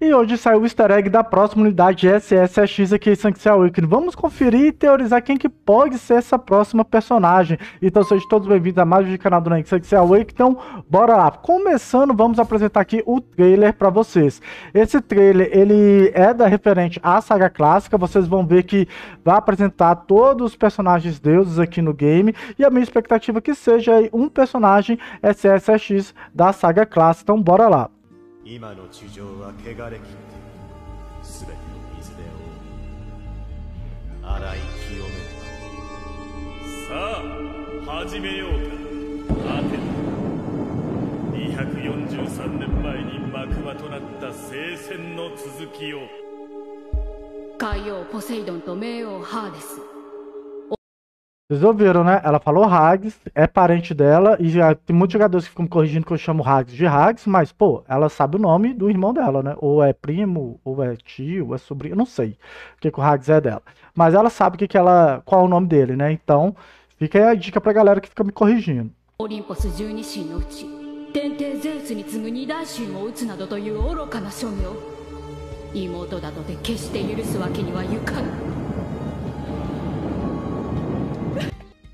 E hoje saiu o easter egg da próxima unidade SSX aqui em Sanxial Awakening. Vamos conferir e teorizar quem que pode ser essa próxima personagem. Então sejam todos bem-vindos a mais um vídeo do canal do Nike Sanxial Awakening. Então, bora lá. Começando, vamos apresentar aqui o trailer para vocês. Esse trailer, ele é da referente à saga clássica. Vocês vão ver que vai apresentar todos os personagens deuses aqui no game. E a minha expectativa é que seja um personagem SSX da saga clássica. Então, bora lá. 今の地上は汚れきっている全てを水で覆う洗い清めるさあ始めようかアテナ243年前に幕間となった聖戦の続きを海王ポセイドンと冥王ハーデス Vocês ouviram, né? Ela falou Hags, é parente dela, e já tem muitos jogadores que ficam corrigindo que eu chamo Hags de Hags, mas, pô, ela sabe o nome do irmão dela, né? Ou é primo, ou é tio, ou é sobrinho, eu não sei o que, que o Hags é dela. Mas ela sabe que que ela, qual é o nome dele, né? Então, fica aí a dica pra galera que fica me corrigindo. Olympus 12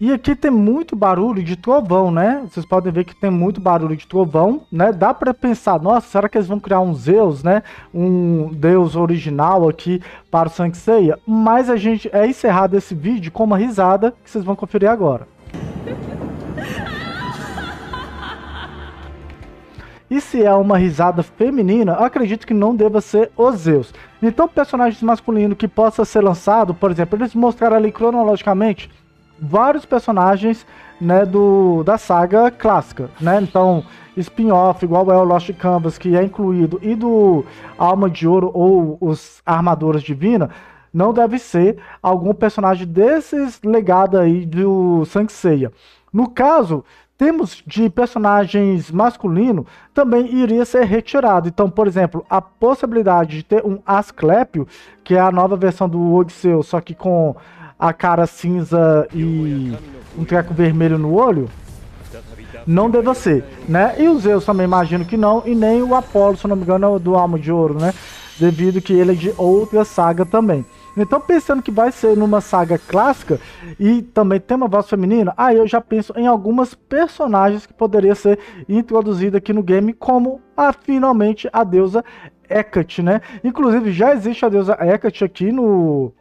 E aqui tem muito barulho de trovão, né? Vocês podem ver que tem muito barulho de trovão, né? Dá para pensar, nossa, será que eles vão criar um Zeus, né? Um deus original aqui para o Sangue Ceia? Mas a gente é encerrado esse vídeo com uma risada que vocês vão conferir agora. E se é uma risada feminina, acredito que não deva ser os Zeus. Então, personagens masculinos que possa ser lançado, por exemplo, eles mostraram ali cronologicamente vários personagens né, do, da saga clássica, né? Então, spin-off, igual é o Lost Canvas, que é incluído, e do Alma de Ouro ou os Armaduras Divina, não deve ser algum personagem desses legado aí do Sanseiya. No caso, temos de personagens masculino também iria ser retirado. Então, por exemplo, a possibilidade de ter um Asclepio, que é a nova versão do Odisseu, só que com a cara cinza e um treco vermelho no olho? Não deva ser, né? E o Zeus também imagino que não, e nem o Apolo, se não me engano, é do Alma de Ouro, né? Devido que ele é de outra saga também. Então, pensando que vai ser numa saga clássica e também tem uma voz feminina, aí eu já penso em algumas personagens que poderia ser introduzida aqui no game, como a, ah, finalmente a deusa Hecate, né? Inclusive, já existe a deusa Hecate aqui no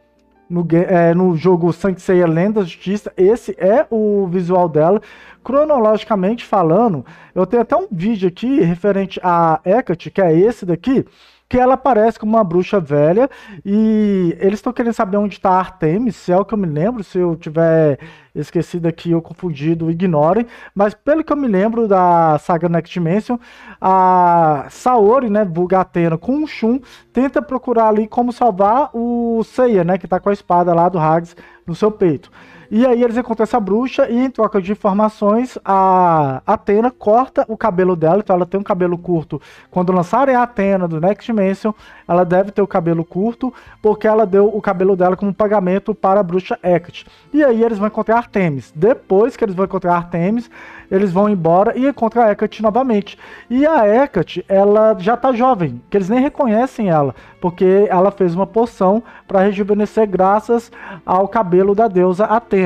no, é, no jogo Sanctuary: Seiya Lenda da Justiça. Esse é o visual dela cronologicamente falando, eu tenho até um vídeo aqui referente a Hecate, que é esse daqui, que ela aparece como uma bruxa velha e eles estão querendo saber onde está Artemis, se é o que eu me lembro, se eu tiver esquecido aqui ou confundido, ignorem, mas pelo que eu me lembro da saga Next Dimension, a Saori, né, vulga Atena, com o Shun, tenta procurar ali como salvar o Seiya, né, que está com a espada lá do Hags no seu peito. E aí eles encontram essa bruxa e, em troca de informações, a Atena corta o cabelo dela. Então ela tem um cabelo curto. Quando lançarem a Atena do Next Dimension, ela deve ter o cabelo curto, porque ela deu o cabelo dela como pagamento para a bruxa Hecate. E aí eles vão encontrar Artemis. Depois que eles vão encontrar Artemis, eles vão embora e encontram a Hecate novamente. E a Hecate, ela já tá jovem, que eles nem reconhecem ela, porque ela fez uma poção para rejuvenescer graças ao cabelo da deusa Atena.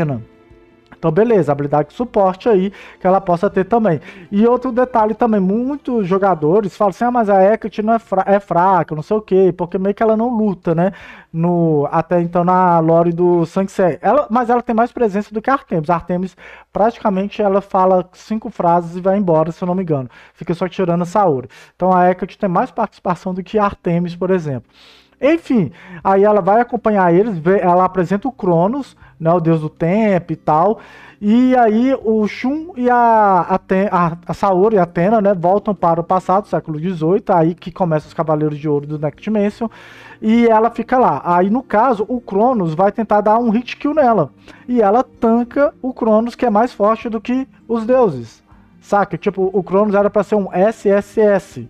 Então, beleza, habilidade de suporte aí que ela possa ter também. E outro detalhe também, muitos jogadores falam assim, ah, mas a Hecate não é, fra é fraca, não sei o quê, porque meio que ela não luta, né? No, até então na lore do Sangue ela Mas ela tem mais presença do que a Artemis. A Artemis, praticamente, ela fala cinco frases e vai embora, se eu não me engano. Fica só tirando a Saori. Então a Hecate tem mais participação do que a Artemis, por exemplo. Enfim, aí ela vai acompanhar eles, ela apresenta o Cronos, né, o deus do tempo e tal. E aí o Shun e a, Aten a, a Saori e a Atena né, voltam para o passado, século XVIII, aí que começa os Cavaleiros de Ouro do Next Dimension. E ela fica lá. Aí no caso, o Cronos vai tentar dar um hit kill nela. E ela tanca o Cronos, que é mais forte do que os deuses. Saca? Tipo, o Cronos era para ser um SSS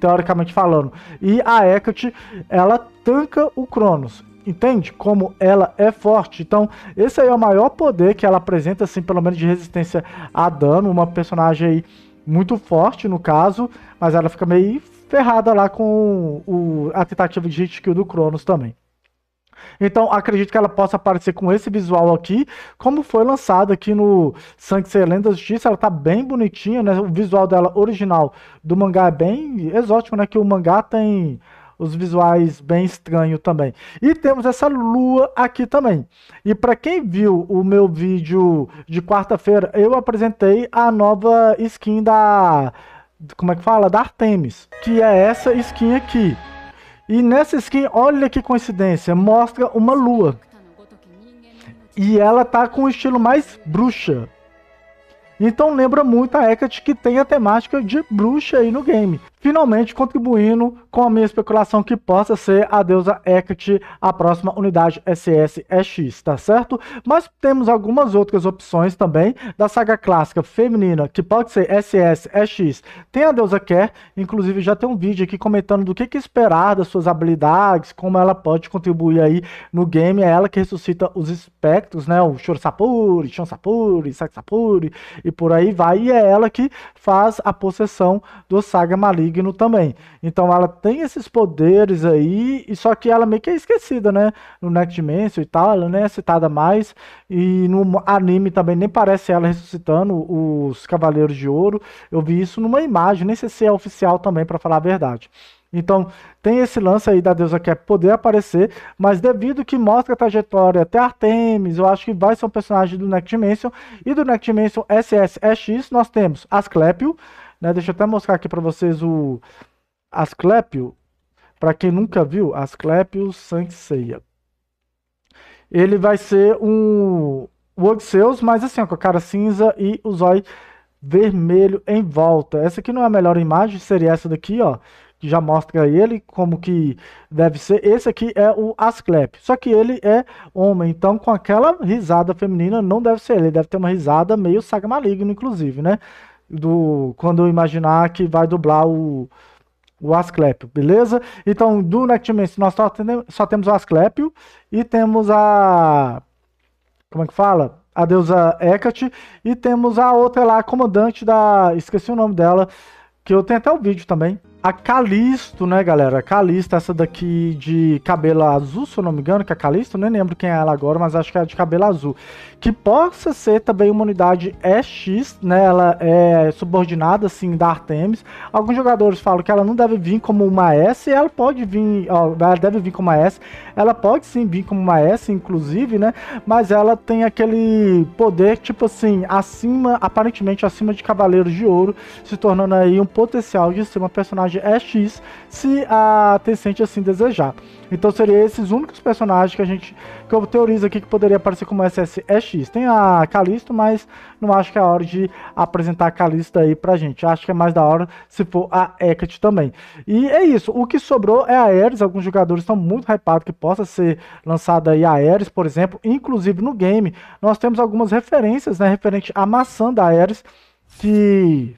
teoricamente falando. E a Hecate, ela tanca o Cronos. Entende como ela é forte? Então, esse aí é o maior poder que ela apresenta, assim, pelo menos de resistência a dano. Uma personagem aí muito forte, no caso, mas ela fica meio ferrada lá com o, a tentativa de hit kill do Cronos também. Então, acredito que ela possa aparecer com esse visual aqui, como foi lançado aqui no Sangue Selene da Justiça, ela tá bem bonitinha, né? O visual dela original do mangá é bem exótico, né? Que o mangá tem os visuais bem estranhos também. E temos essa lua aqui também. E para quem viu o meu vídeo de quarta-feira, eu apresentei a nova skin da como é que fala? Da Artemis, que é essa skin aqui. E nessa skin, olha que coincidência, mostra uma lua. E ela tá com um estilo mais bruxa. Então lembra muito a Hecate que tem a temática de bruxa aí no game finalmente contribuindo com a minha especulação que possa ser a deusa Hecate, a próxima unidade SSX, tá certo? Mas temos algumas outras opções também da saga clássica feminina, que pode ser SSX. Tem a deusa Kerr, inclusive já tem um vídeo aqui comentando do que, que esperar das suas habilidades, como ela pode contribuir aí no game. É ela que ressuscita os espectros, né? O sapuri, Shonsapuri, Saksapuri e por aí vai. E é ela que faz a possessão do Saga maligno signo também. Então ela tem esses poderes aí, e só que ela meio que é esquecida, né? No Next Dimension e tal, ela é citada mais. E no anime também nem parece ela ressuscitando os Cavaleiros de Ouro. Eu vi isso numa imagem, nem sei se é oficial também, para falar a verdade. Então, tem esse lance aí da deusa quer poder aparecer, mas devido que mostra a trajetória até Artemis, eu acho que vai ser um personagem do Next Dimension. E do Next Dimension SSX, nós temos Asclepio, né? Deixa eu até mostrar aqui para vocês o Asclepio. Para quem nunca viu, Asclepio Sanxeia. Ele vai ser um o Odisseus, mas assim, ó, com a cara cinza e o zóio vermelho em volta. Essa aqui não é a melhor imagem, seria essa daqui, ó que já mostra ele como que deve ser. Esse aqui é o Asclep, só que ele é homem, então com aquela risada feminina não deve ser ele, deve ter uma risada meio saga maligno, inclusive, né? Do, quando eu imaginar que vai dublar o, o Asclepio, beleza? Então, do NetMance nós só, só temos o Asclepio e temos a. Como é que fala? A deusa Hecate e temos a outra lá, a comandante da. Esqueci o nome dela, que eu tenho até o vídeo também. A Calisto, né, galera? A Calisto, essa daqui de cabelo azul, se eu não me engano, que é a Calisto, nem lembro quem é ela agora, mas acho que é de cabelo azul. Que possa ser também uma unidade EX, né? Ela é subordinada, assim, da Artemis. Alguns jogadores falam que ela não deve vir como uma S, ela pode vir, ó, ela deve vir como uma S, ela pode sim vir como uma S, inclusive, né? Mas ela tem aquele poder, tipo assim, acima, aparentemente acima de Cavaleiros de Ouro, se tornando aí um potencial de ser uma personagem personagem é X, se a Tencent assim desejar. Então seria esses únicos personagens que a gente que eu teorizo aqui que poderia aparecer como SSX. É Tem a Calisto, mas não acho que é a hora de apresentar a Calisto aí pra gente. Acho que é mais da hora se for a Hecate também. E é isso. O que sobrou é a Ares. Alguns jogadores estão muito hypados que possa ser lançada aí a Ares, por exemplo. Inclusive no game, nós temos algumas referências, né? Referente à maçã da Ares, que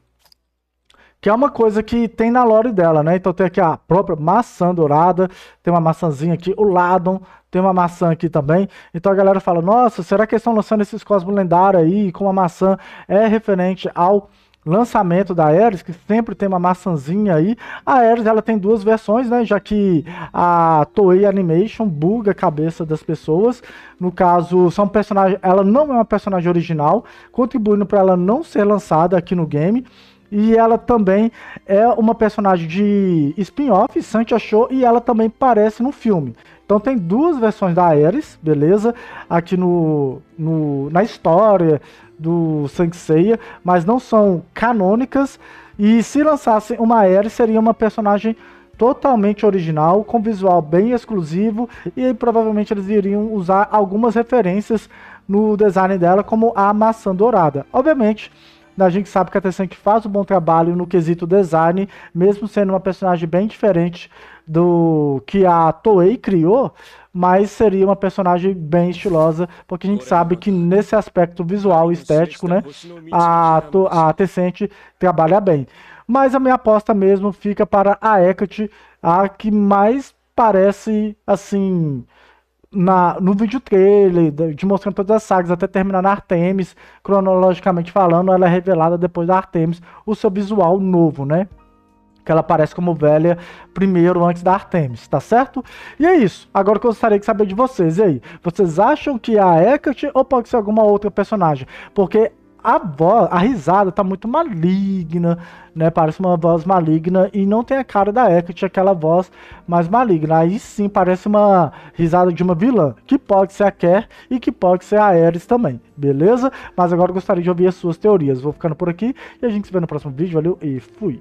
que é uma coisa que tem na lore dela, né? Então tem aqui a própria maçã dourada, tem uma maçãzinha aqui, o Ladon, tem uma maçã aqui também. Então a galera fala: nossa, será que eles estão lançando esses cosmos lendários aí? com a maçã é referente ao lançamento da Ares, que sempre tem uma maçãzinha aí. A Ares ela tem duas versões, né? Já que a Toei Animation buga a cabeça das pessoas. No caso, são personagens, ela não é uma personagem original, contribuindo para ela não ser lançada aqui no game. E ela também é uma personagem de spin-off, Santi achou, e ela também aparece no filme. Então tem duas versões da Ares, beleza? Aqui no, no na história do Sanxeia, mas não são canônicas. E se lançassem uma Ares, seria uma personagem totalmente original, com visual bem exclusivo, e provavelmente eles iriam usar algumas referências no design dela, como a maçã dourada. Obviamente, a gente sabe que a Tessank faz um bom trabalho no quesito design, mesmo sendo uma personagem bem diferente do que a Toei criou, mas seria uma personagem bem estilosa, porque a gente sabe que nesse aspecto visual e estético, né, a, a trabalha bem. Mas a minha aposta mesmo fica para a Hecate, a que mais parece, assim, na, no vídeo trailer, de, de mostrando todas as sagas, até terminar na Artemis, cronologicamente falando, ela é revelada depois da Artemis, o seu visual novo, né? Que ela aparece como velha primeiro antes da Artemis, tá certo? E é isso. Agora eu gostaria de saber de vocês. E aí, vocês acham que é a Hecate ou pode ser alguma outra personagem? Porque a voz, a risada tá muito maligna, né? Parece uma voz maligna e não tem a cara da Eka, tinha aquela voz mais maligna. Aí sim parece uma risada de uma vilã, que pode ser a Kerr e que pode ser a Ares também, beleza? Mas agora eu gostaria de ouvir as suas teorias. Vou ficando por aqui e a gente se vê no próximo vídeo. Valeu e fui!